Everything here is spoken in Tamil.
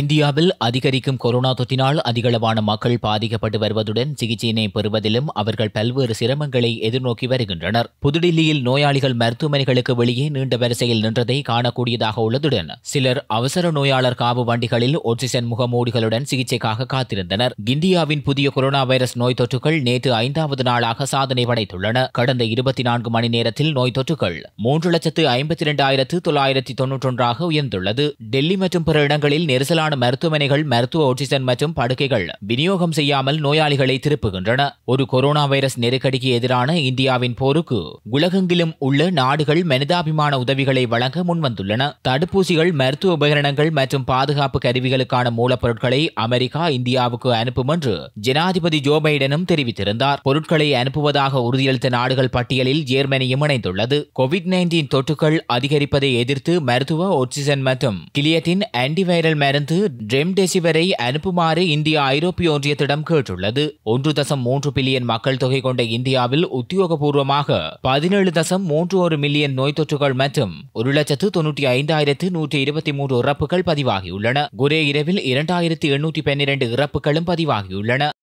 இந்தியாவில் அதிகரிக்கும் கொரோனா தொற்றினால் அதிகளவான மக்கள் பாதிக்கப்பட்டு வருவதுடன் சிகிச்சையினை பெறுவதிலும் அவர்கள் பல்வேறு சிரமங்களை எதிர்நோக்கி வருகின்றனர் புதுடில்லியில் நோயாளிகள் மருத்துவமனைகளுக்கு வெளியே நீண்ட வரிசையில் நின்றதை காணக்கூடியதாக உள்ளதுடன் சிலர் அவசர நோயாளர் காவு வண்டிகளில் ஆக்சிஜன் முகமூடிகளுடன் சிகிச்சைக்காக காத்திருந்தனர் இந்தியாவின் புதிய கொரோனா வைரஸ் நோய் தொற்றுகள் நேற்று ஐந்தாவது நாளாக சாதனை படைத்துள்ளன கடந்த இருபத்தி நான்கு மணி நேரத்தில் நோய் தொற்றுகள் மூன்று லட்சத்து ஐம்பத்தி இரண்டாயிரத்து தொள்ளாயிரத்தி தொன்னூற்றொன்றாக உயர்ந்துள்ளது டெல்லி மற்றும் பிற இடங்களில் நெரிசல் கூடுதலான மருத்துவமனைகள் மருத்துவ ஆக்சிஜன் மற்றும் படுக்கைகள் விநியோகம் செய்யாமல் நோயாளிகளை திருப்புகின்றன ஒரு கொரோனா வைரஸ் நெருக்கடிக்கு எதிரான இந்தியாவின் போருக்கு உலகெங்கிலும் உள்ள நாடுகள் மனிதாபிமான உதவிகளை வழங்க முன்வந்துள்ளன தடுப்பூசிகள் மருத்துவ உபகரணங்கள் மற்றும் பாதுகாப்பு கருவிகளுக்கான மூலப்பொருட்களை அமெரிக்கா இந்தியாவுக்கு அனுப்பும் என்று ஜனாதிபதி ஜோ பைடனும் தெரிவித்திருந்தார் பொருட்களை அனுப்புவதாக உறுதியளித்த நாடுகள் பட்டியலில் ஜேர்மனியும் இணைந்துள்ளது கோவிட் நைன்டீன் தொற்றுகள் அதிகரிப்பதை எதிர்த்து மருத்துவ ஆக்சிஜன் மற்றும் கிளியத்தின் ஆன்டிவைரல் மருந்து தொடர்ந்து ரெம்டெசிவரை அனுப்புமாறு இந்தியா ஐரோப்பிய ஒன்றியத்திடம் கேட்டுள்ளது ஒன்று தசம் மூன்று பில்லியன் மக்கள் தொகை கொண்ட இந்தியாவில் உத்தியோகபூர்வமாக பதினேழு தசம் மூன்று ஒரு மில்லியன் நோய் தொற்றுகள் மற்றும் ஒரு லட்சத்து தொன்னூற்றி ஐந்தாயிரத்து நூற்றி இருபத்தி மூன்று இறப்புகள் பதிவாகியுள்ளன ஒரே இரவில் இரண்டாயிரத்து எண்ணூற்றி பன்னிரண்டு இறப்புகளும் பதிவாகியுள்ளன